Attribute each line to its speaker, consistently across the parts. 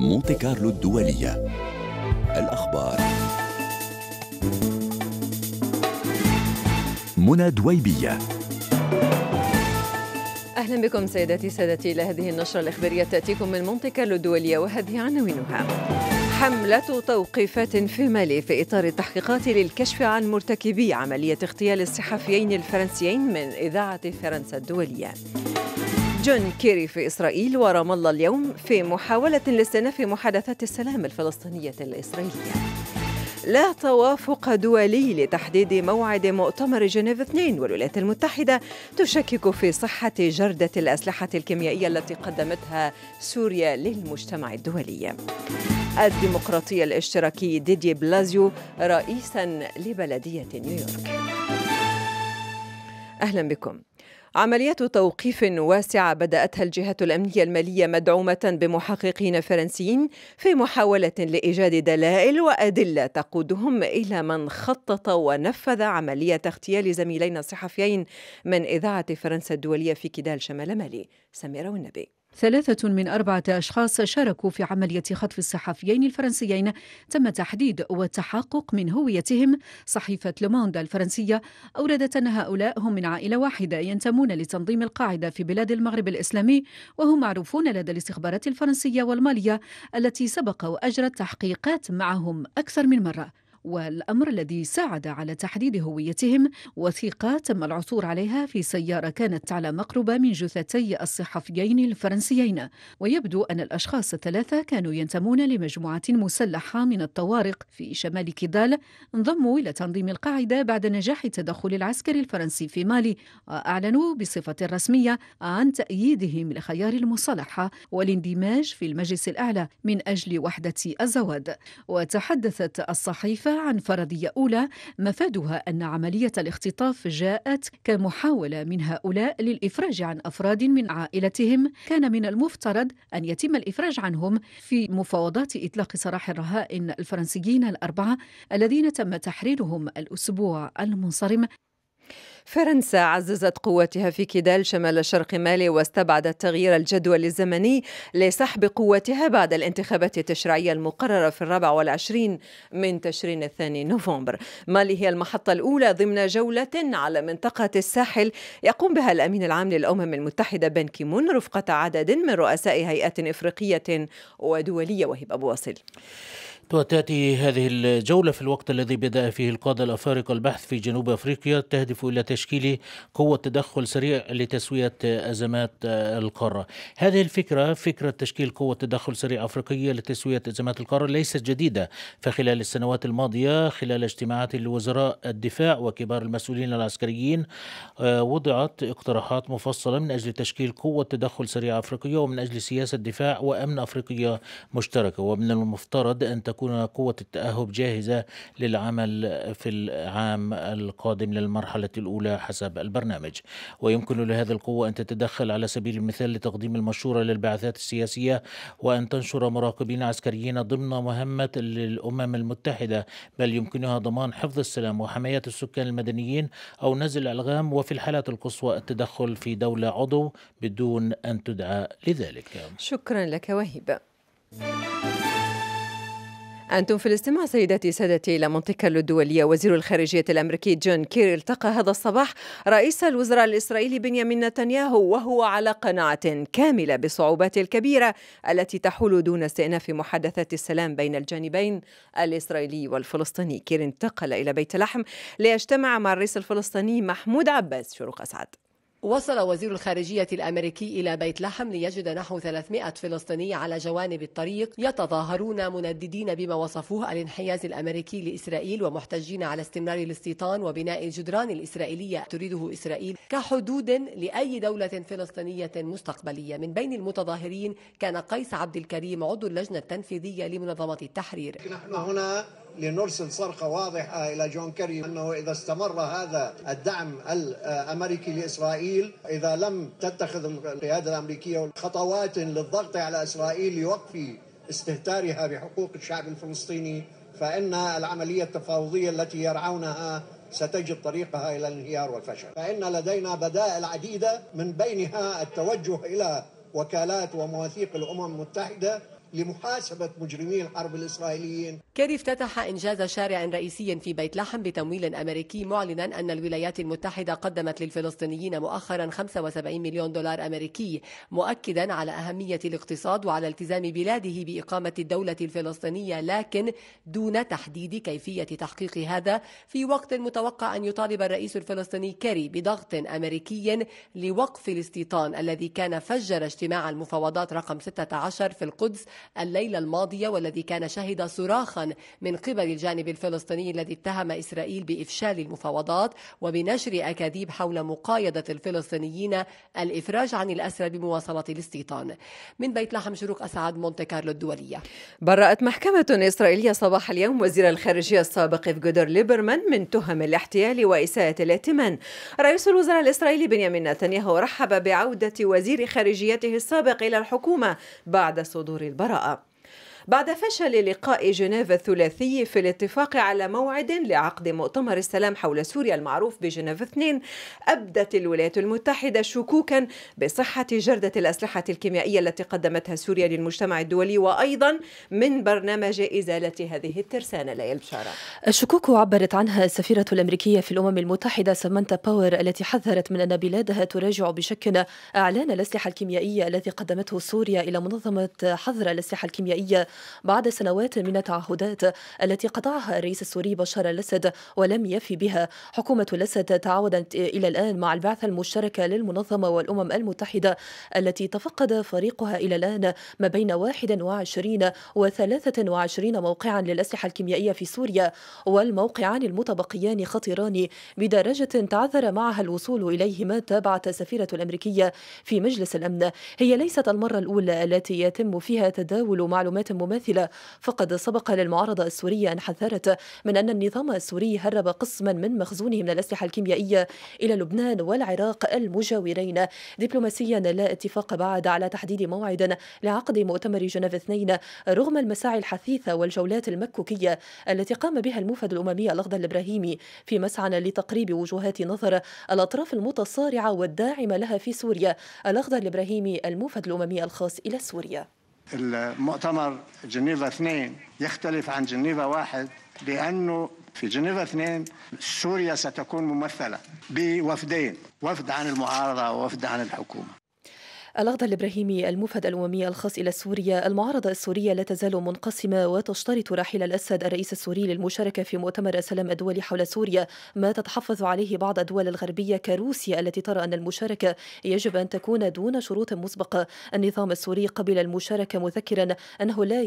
Speaker 1: مونتي كارلو الدولية الأخبار منى دويبيه
Speaker 2: أهلا بكم سيداتي سادتي إلى هذه النشرة الإخبارية تأتيكم من مونتي كارلو الدولية وهذه عناوينها حملة توقيفات في مالي في إطار التحقيقات للكشف عن مرتكبي عملية اغتيال الصحفيين الفرنسيين من إذاعة فرنسا الدولية جون كيري في إسرائيل ورام الله اليوم في محاولة لاستئناف محادثات السلام الفلسطينية الإسرائيلية لا توافق دولي لتحديد موعد مؤتمر جنيف 2 والولايات المتحدة تشكك في صحة جردة الأسلحة الكيميائية التي قدمتها سوريا للمجتمع الدولي الديمقراطي الاشتراكي ديدي بلازيو رئيسا لبلدية نيويورك أهلا بكم عمليات توقيف واسعة بدأتها الجهات الأمنية المالية مدعومة بمحققين فرنسيين في محاولة لإيجاد دلائل وأدلة تقودهم إلى من خطط ونفذ عملية اغتيال زميلين الصحفيين من إذاعة فرنسا الدولية في كيدال شمال مالي سميرة والنبي
Speaker 3: ثلاثة من أربعة أشخاص شاركوا في عملية خطف الصحفيين الفرنسيين تم تحديد والتحقق من هويتهم صحيفة لوموند الفرنسية أوردت أن هؤلاء هم من عائلة واحدة ينتمون لتنظيم القاعدة في بلاد المغرب الإسلامي وهم معروفون لدى الاستخبارات الفرنسية والمالية التي سبق وأجرت تحقيقات معهم أكثر من مرة والأمر الذي ساعد على تحديد هويتهم وثيقة تم العثور عليها في سيارة كانت على مقربة من جثتي الصحفيين الفرنسيين ويبدو أن الأشخاص الثلاثة كانوا ينتمون لمجموعة مسلحة من الطوارق في شمال كيدال انضموا إلى تنظيم القاعدة بعد نجاح التدخل العسكري الفرنسي في مالي وأعلنوا بصفة رسمية عن تأييدهم لخيار المصالحة والاندماج في المجلس الأعلى من أجل وحدة الزواد وتحدثت الصحيفة عن فرضية أولى مفادها أن عملية الاختطاف جاءت كمحاولة من هؤلاء للإفراج عن أفراد من عائلتهم كان من المفترض أن يتم الإفراج عنهم في مفاوضات إطلاق سراح الرهائن الفرنسيين الأربعة الذين تم تحريرهم الأسبوع المنصرم
Speaker 2: فرنسا عززت قوتها في كيدال شمال شرق مالي واستبعدت تغيير الجدول الزمني لسحب قوتها بعد الانتخابات التشريعية المقررة في الرابع والعشرين من تشرين الثاني نوفمبر مالي هي المحطة الأولى ضمن جولة على منطقة الساحل يقوم بها الأمين العام للأمم المتحدة بن كيمون رفقة عدد من رؤساء هيئات إفريقية ودولية وهي أبو واصل
Speaker 4: وتأتي هذه الجولة في الوقت الذي بدأ فيه القادة الأفارقة البحث في جنوب أفريقيا تهدف إلى تشكيل قوة تدخل سريع لتسوية أزمات القارة هذه الفكرة فكرة تشكيل قوة تدخل سريع أفريقية لتسوية أزمات القارة ليست جديدة فخلال السنوات الماضية خلال اجتماعات لوزراء الدفاع وكبار المسؤولين العسكريين آه، وضعت اقتراحات مفصلة من أجل تشكيل قوة تدخل سريع أفريقية ومن أجل سياسة دفاع وأمن أفريقية مشتركة ومن المفترض أن تكون تكون قوة التأهب جاهزة للعمل في العام القادم للمرحلة الأولى حسب البرنامج ويمكن لهذه القوة أن تتدخل على سبيل المثال لتقديم المشورة للبعثات السياسية وأن تنشر مراقبين عسكريين ضمن مهمة للأمم المتحدة بل يمكنها ضمان حفظ السلام وحماية السكان المدنيين أو نزل الألغام وفي الحالات القصوى التدخل في دولة عضو بدون أن تدعى لذلك شكرا
Speaker 2: لك وهبه أنتم في الاستماع سيداتي سادتي إلى منطقة الدولية وزير الخارجية الأمريكي جون كيري التقى هذا الصباح رئيس الوزراء الإسرائيلي بنيامين نتنياهو وهو على قناعة كاملة بالصعوبات الكبيرة التي تحول دون استئناف محادثات السلام بين الجانبين الإسرائيلي والفلسطيني كيري انتقل إلى بيت لحم ليجتمع مع الرئيس الفلسطيني محمود عباس شروق أسعد
Speaker 5: وصل وزير الخارجية الأمريكي إلى بيت لحم ليجد نحو 300 فلسطيني على جوانب الطريق يتظاهرون منددين بما وصفوه الانحياز الأمريكي لإسرائيل ومحتجين على استمرار الاستيطان وبناء الجدران الإسرائيلية تريده إسرائيل كحدود لأي دولة فلسطينية مستقبلية من بين المتظاهرين كان قيس عبد الكريم عضو اللجنة التنفيذية لمنظمة التحرير
Speaker 6: نحن هنا لنرسل صرخة واضحة إلى جون كيري أنه إذا استمر هذا الدعم الأمريكي لإسرائيل إذا لم تتخذ القيادة الأمريكية خطوات للضغط على إسرائيل لوقف استهتارها بحقوق الشعب الفلسطيني فإن العملية التفاوضية التي يرعونها ستجد طريقها الى الانهيار والفشل، فان لدينا بدائل عديده من بينها التوجه الى وكالات ومواثيق الامم المتحده لمحاسبة مجرمي الحرب الإسرائيليين
Speaker 5: كيري افتتح إنجاز شارع رئيسي في بيت لحم بتمويل أمريكي معلنا أن الولايات المتحدة قدمت للفلسطينيين مؤخرا 75 مليون دولار أمريكي مؤكدا على أهمية الاقتصاد وعلى التزام بلاده بإقامة الدولة الفلسطينية لكن دون تحديد كيفية تحقيق هذا في وقت متوقع أن يطالب الرئيس الفلسطيني كيري بضغط أمريكي لوقف الاستيطان الذي كان فجر اجتماع المفاوضات رقم 16 في القدس الليلة الماضية والذي كان شهد صراخا من قبل الجانب الفلسطيني الذي اتهم إسرائيل بإفشال المفاوضات وبنشر أكاذيب حول مقايضة الفلسطينيين الإفراج عن الأسرى بمواصلة الاستيطان من بيت لحم شروق أسعد مونتي كارلو الدولية
Speaker 2: برأت محكمة إسرائيلية صباح اليوم وزير الخارجية السابق جودر ليبرمان من تهم الاحتيال وإساءة الائتمان رئيس الوزراء الإسرائيلي بنيامين نتنياهو رحب بعودة وزير خارجيته السابق إلى الحكومة بعد صدور البرد البراءه بعد فشل لقاء جنيف الثلاثي في الاتفاق على موعد لعقد مؤتمر السلام حول سوريا المعروف بجنيف 2 أبدت الولايات المتحدة شكوكا بصحة جردة الأسلحة الكيميائية التي قدمتها سوريا للمجتمع الدولي وأيضا من برنامج إزالة هذه الترسانة لا بشارة
Speaker 7: الشكوك عبرت عنها السفيرة الأمريكية في الأمم المتحدة سمانتا باور التي حذرت من أن بلادها تراجع بشكل أعلان الأسلحة الكيميائية الذي قدمته سوريا إلى منظمة حظر الأسلحة الكيميائية بعد سنوات من التعهدات التي قطعها الرئيس السوري بشار الأسد ولم يفي بها حكومة الأسد تعاونت إلى الآن مع البعثة المشتركة للمنظمة والأمم المتحدة التي تفقد فريقها إلى الآن ما بين 21 و 23 موقعا للأسلحة الكيميائية في سوريا والموقعان المتبقيان خطيران بدرجة تعذر معها الوصول إليهما تابعت السفيرة الأمريكية في مجلس الأمن هي ليست المرة الأولى التي يتم فيها تداول معلومات المماثلة فقد سبق للمعارضة السورية أن حذرت من أن النظام السوري هرب قسما من مخزونه من الأسلحة الكيميائية إلى لبنان والعراق المجاورين دبلوماسيا لا اتفاق بعد على تحديد موعد لعقد مؤتمر جنيف اثنين رغم المساعي الحثيثة والجولات المكوكية التي قام بها الموفد الأممي الأخضر الإبراهيمي في مسعى لتقريب وجهات نظر الأطراف المتصارعة والداعمة لها في سوريا الأخضر الإبراهيمي الموفد الأممي الخاص إلى سوريا
Speaker 4: المؤتمر جنيفا 2 يختلف عن جنيفا 1 لأنه في جنيفا 2 سوريا ستكون ممثلة بوفدين وفد عن المعارضة ووفد عن الحكومة
Speaker 7: الأخضر الإبراهيمي المفهد الأممي الخاص إلى سوريا المعارضة السورية لا تزال منقسمة وتشترط رحيل الأسد الرئيس السوري للمشاركة في مؤتمر السلام الدولي حول سوريا ما تتحفظ عليه بعض الدول الغربية كروسيا التي ترى أن المشاركة يجب أن تكون دون شروط مسبقة النظام السوري قبل المشاركة مذكرا أنه لا,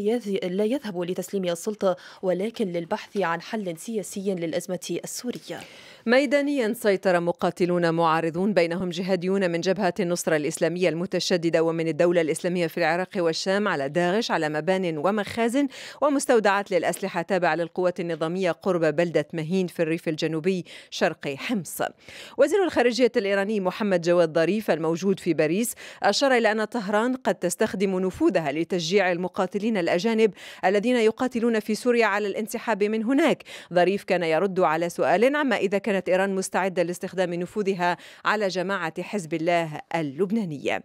Speaker 7: لا يذهب لتسليم السلطة ولكن للبحث عن حل سياسي للأزمة السورية
Speaker 2: ميدانيا سيطر مقاتلون معارضون بينهم جهاديون من جبهة النصرة الإسلامية المت متشددة ومن الدولة الإسلامية في العراق والشام على داعش على مبان ومخازن ومستودعات للأسلحة تابعة للقوات النظامية قرب بلدة مهين في الريف الجنوبي شرقي حمص وزير الخارجية الإيراني محمد جواد ظريف الموجود في باريس أشار إلى أن طهران قد تستخدم نفوذها لتشجيع المقاتلين الأجانب الذين يقاتلون في سوريا على الانسحاب من هناك ظريف كان يرد على سؤال عما إذا كانت إيران مستعدة لاستخدام نفوذها على جماعة حزب الله اللبنانية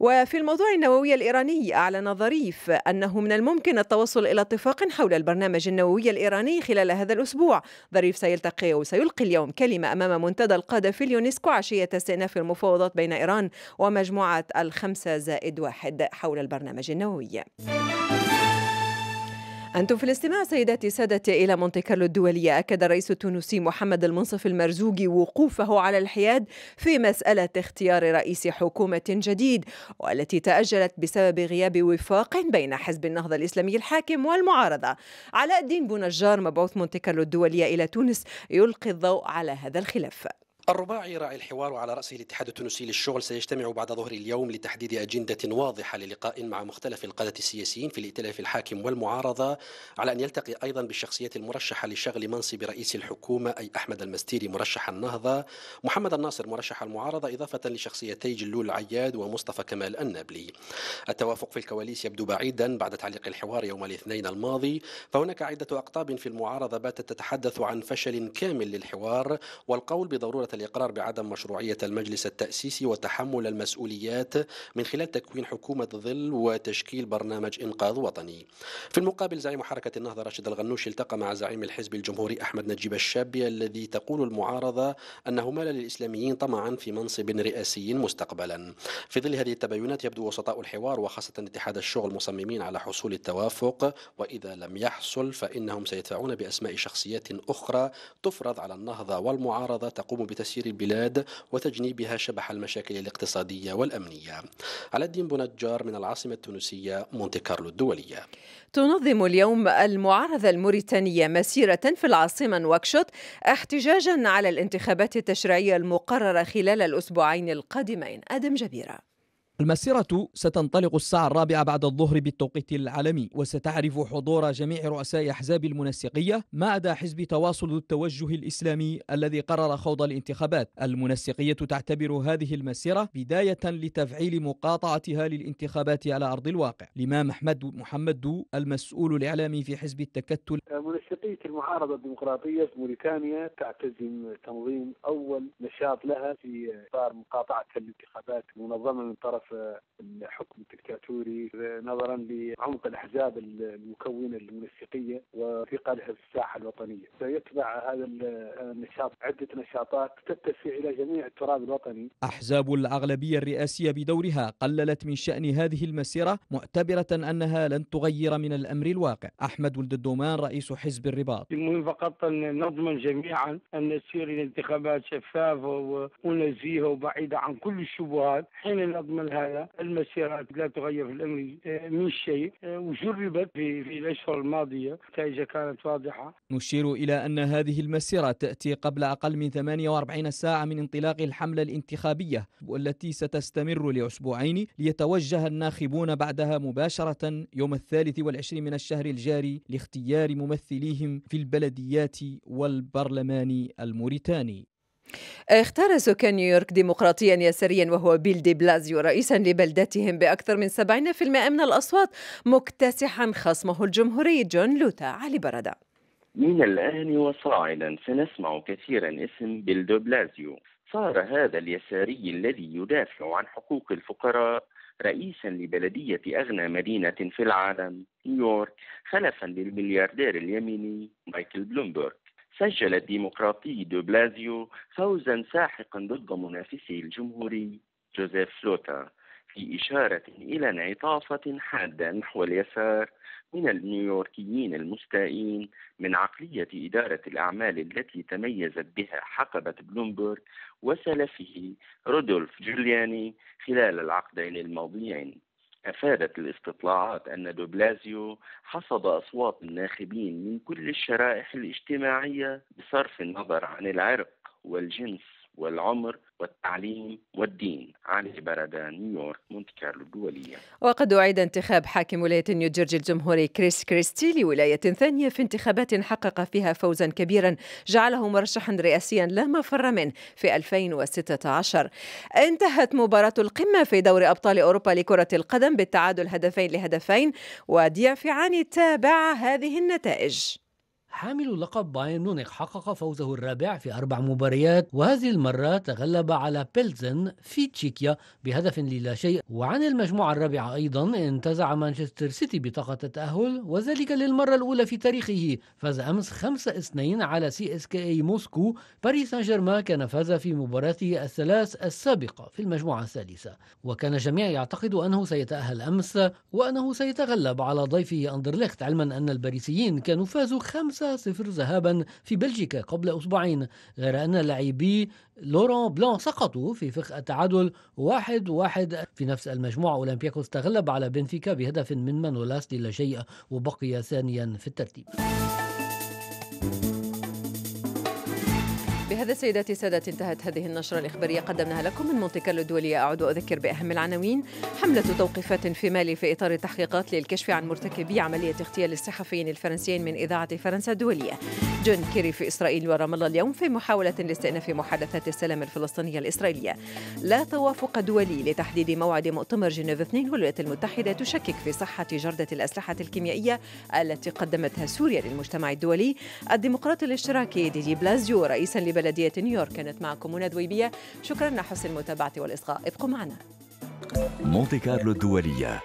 Speaker 2: وفي الموضوع النووي الإيراني أعلن ظريف أنه من الممكن التوصل إلى اتفاق حول البرنامج النووي الإيراني خلال هذا الأسبوع ظريف سيلتقي وسيلقي اليوم كلمة أمام منتدى القادة في اليونسكو عشية استئناف المفاوضات بين إيران ومجموعة الخمسة زائد واحد حول البرنامج النووي أنتم في الاستماع سيداتي سادتي إلى مونتي كارلو الدولية أكد الرئيس التونسي محمد المنصف المرزوقي وقوفه على الحياد في مسألة اختيار رئيس حكومة جديد والتي تأجلت بسبب غياب وفاق بين حزب النهضة الإسلامي الحاكم والمعارضة علاء الدين بونجار مبعوث مونتي كارلو الدولية إلى تونس يلقي الضوء على هذا الخلاف
Speaker 6: الرباعي راعي الحوار وعلى رأسه الاتحاد التونسي للشغل سيجتمع بعد ظهر اليوم لتحديد أجندة واضحة للقاء مع مختلف القادة السياسيين في الائتلاف الحاكم والمعارضة على أن يلتقي أيضا بالشخصيات المرشحة لشغل منصب رئيس الحكومة أي أحمد المستيري مرشح النهضة محمد الناصر مرشح المعارضة إضافة لشخصيتي جلول العياد ومصطفى كمال النابلي التوافق في الكواليس يبدو بعيدا بعد تعليق الحوار يوم الاثنين الماضي فهناك عدة أقطاب في المعارضة باتت تتحدث عن فشل كامل للحوار والقول بضرورة الإقرار بعدم مشروعية المجلس التأسيسي وتحمل المسؤوليات من خلال تكوين حكومة ظل وتشكيل برنامج إنقاذ وطني في المقابل زعيم حركة النهضة راشد الغنوش التقى مع زعيم الحزب الجمهوري أحمد نجيب الشابي الذي تقول المعارضة أنه مال للإسلاميين طمعا في منصب رئاسي مستقبلا في ظل هذه التباينات يبدو وسطاء الحوار وخاصة اتحاد الشغل مصممين على حصول التوافق وإذا لم يحصل فإنهم سيدفعون بأسماء شخصيات أخرى تفرض على النهضة والمعارضة تقوم بتس مسير البلاد وتجنيبها شبح المشاكل الاقتصادية والأمنية على الدين بنجار من العاصمة التونسية مونت كارلو الدولية
Speaker 2: تنظم اليوم المعارضة الموريتانية مسيرة في العاصمة نواكشوط احتجاجا على الانتخابات التشريعية المقررة خلال الأسبوعين القادمين آدم جبيرة
Speaker 8: المسيرة ستنطلق الساعة الرابعة بعد الظهر بالتوقيت العالمي وستعرف حضور جميع رؤساء أحزاب المنسقية ما عدا حزب تواصل التوجه الإسلامي الذي قرر خوض الانتخابات المنسقية تعتبر هذه المسيرة بداية لتفعيل مقاطعتها للانتخابات على أرض الواقع الإمام أحمد محمد دو المسؤول الإعلامي في حزب التكتل
Speaker 6: منسقية المعارضة الديمقراطية في موريتانيا تعتزم تنظيم أول نشاط لها في إطار مقاطعة الانتخابات منظمة من طرف الحكم الدكتاتوري نظرا لعمق الاحزاب المكونه المنسقيه وثقلها في الساحه الوطنيه، سيتبع هذا النشاط عده نشاطات تتسع الى جميع التراب
Speaker 8: الوطني. احزاب الاغلبيه الرئاسيه بدورها قللت من شان هذه المسيره معتبره انها لن تغير من الامر الواقع. احمد ولد الدومان رئيس حزب الرباط.
Speaker 1: المهم فقط ان نضمن جميعا ان نسير الى انتخابات شفافه ونزيهه وبعيده عن كل الشبهات حين نضمن هذا المسيرات لا تغير في الأمر آه، من شيء آه، وجربت في, في الأشهر الماضية نتائجها كانت واضحة
Speaker 8: نشير إلى أن هذه المسيرة تأتي قبل أقل من 48 ساعة من انطلاق الحملة الانتخابية والتي ستستمر لأسبوعين ليتوجه الناخبون بعدها مباشرة يوم الثالث والعشرين من الشهر الجاري لاختيار ممثليهم في البلديات والبرلمان الموريتاني
Speaker 2: اختار سكان نيويورك ديمقراطيا يساريا وهو بيل دي بلازيو رئيسا لبلدتهم بأكثر من 70% من الأصوات مكتسحا خصمه الجمهوري جون لوتا علي برده
Speaker 1: من الآن وصاعدا سنسمع كثيرا اسم بيل دي بلازيو صار هذا اليساري الذي يدافع عن حقوق الفقراء رئيسا لبلدية أغنى مدينة في العالم نيويورك خلفا للملياردير اليميني مايكل بلومبرغ سجل الديمقراطي دو بلازيو فوزا ساحقا ضد منافسه الجمهوري جوزيف سلوتا في إشارة إلى انعطافة حادة نحو اليسار من النيويوركيين المستائين من عقلية إدارة الأعمال التي تميزت بها حقبة بلومبرغ وسلفه رودولف جولياني خلال العقدين الماضيين أفادت الاستطلاعات أن دوبلازيو حصد أصوات الناخبين من كل الشرائح الاجتماعية بصرف النظر عن العرق والجنس والعمر والتعليم والدين علي بردان نيويورك مونت كارلو الدولية
Speaker 2: وقد أعيد انتخاب حاكم ولاية نيوجيرجي الجمهوري كريس كريستي لولاية ثانية في انتخابات حقق فيها فوزا كبيرا جعله مرشحا رئاسيا لا مفر منه في 2016 انتهت مباراة القمة في دور أبطال أوروبا لكرة القدم بالتعادل هدفين لهدفين وديافعان تابع هذه النتائج
Speaker 6: حامل لقب بايرن ميونخ حقق فوزه الرابع في أربع مباريات وهذه المرة تغلب على بيلزن في تشيكيا بهدف للا شيء وعن المجموعة الرابعة أيضا انتزع مانشستر سيتي بطاقة التأهل وذلك للمرة الأولى في تاريخه فاز أمس 5-2 على سي اس كي اي موسكو باريس سان جيرمان كان فاز في مباراته الثلاث السابقة في المجموعة الثالثة وكان الجميع يعتقد أنه سيتأهل أمس وأنه سيتغلب على ضيفه أندرليخت علما أن الباريسيين كانوا فازوا 5 5-0 ذهابا في بلجيكا قبل أسبوعين غير أن لاعبي لوران بلان سقطوا في فخ التعادل 1-1 في نفس المجموعة أولمبياكوس تغلب على بنفيكا بهدف من مانولاس للا شيء وبقي ثانيا في الترتيب
Speaker 2: بهذا سيداتي سادة انتهت هذه النشرة الإخبارية قدمناها لكم من مونتي كارلو الدولية أعود أذكر بأهم العناوين حملة توقيفات في مالي في إطار التحقيقات للكشف عن مرتكبي عملية اغتيال الصحفيين الفرنسيين من إذاعة فرنسا الدولية جون كيري في إسرائيل ورام الله اليوم في محاولة لاستئناف محادثات السلام الفلسطينية الإسرائيلية لا توافق دولي لتحديد موعد مؤتمر جنيف 2 والولايات المتحدة تشكك في صحة جردة الأسلحة الكيميائية التي قدمتها سوريا للمجتمع الدولي الديمقراطي الاشتراكي ديدي بلازيو رئيسا لبلدية نيويورك كانت معكم منى دويبية شكرا لحسن المتابعة والإصغاء ابقوا معنا
Speaker 1: مونتي كارلو الدولية